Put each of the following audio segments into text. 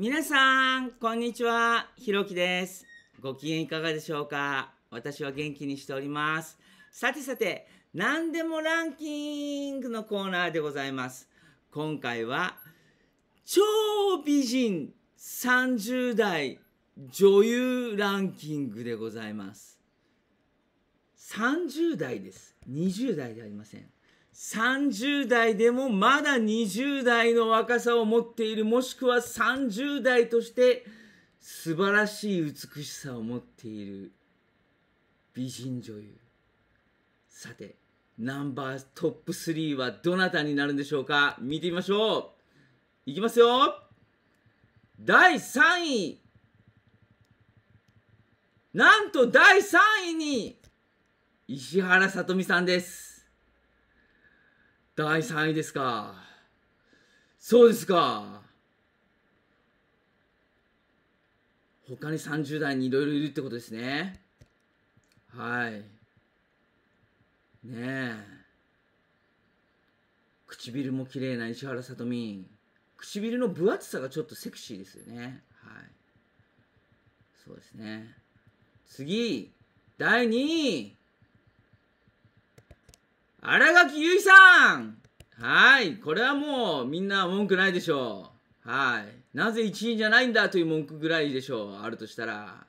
皆さんこんにちはひろきですご機嫌いかがでしょうか私は元気にしておりますさてさて何でもランキングのコーナーでございます今回は超美人30代女優ランキングでございます30代です20代ではありません30代でもまだ20代の若さを持っているもしくは30代として素晴らしい美しさを持っている美人女優さてナンバートップ3はどなたになるんでしょうか見てみましょういきますよ第3位なんと第3位に石原さとみさんです第3位ですか。そうですか。他に30代にいろいろいるってことですね。はい。ねえ。唇も綺麗な石原さとみ。唇の分厚さがちょっとセクシーですよね。はい。そうですね。次、第2位。新垣結衣さんはい。これはもうみんな文句ないでしょう。はい。なぜ1位じゃないんだという文句ぐらいでしょう。あるとしたら。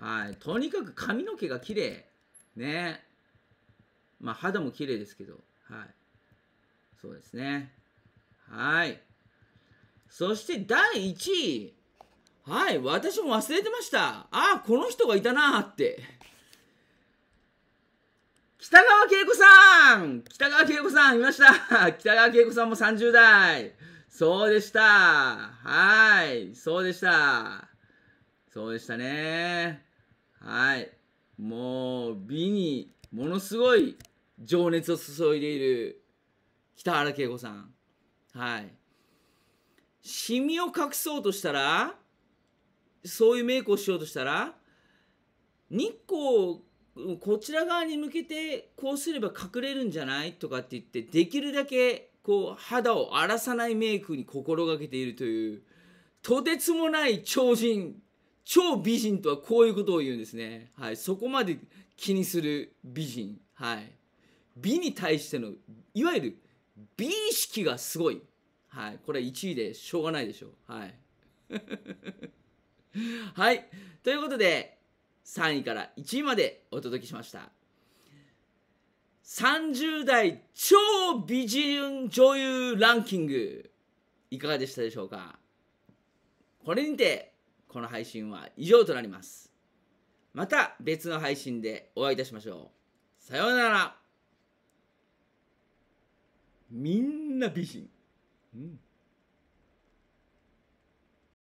はい。とにかく髪の毛が綺麗。ね。まあ肌も綺麗ですけど。はい。そうですね。はい。そして第1位。はい。私も忘れてました。ああ、この人がいたなーって。北川景子さん北川景子さんいました北川景子さんも30代そうでしたはい、そうでした。そうでしたね。はい。もう、美にものすごい情熱を注いでいる北原景子さん。はい。シミを隠そうとしたら、そういうメイクをしようとしたら、日光こちら側に向けてこうすれば隠れるんじゃないとかって言ってできるだけこう肌を荒らさないメイクに心がけているというとてつもない超人超美人とはこういうことを言うんですねはいそこまで気にする美人はい美に対してのいわゆる美意識がすごいはいこれは1位でしょうがないでしょうはい はいということで3位から1位までお届けしました30代超美人女優ランキングいかがでしたでしょうかこれにてこの配信は以上となりますまた別の配信でお会いいたしましょうさようならみんな美人、うん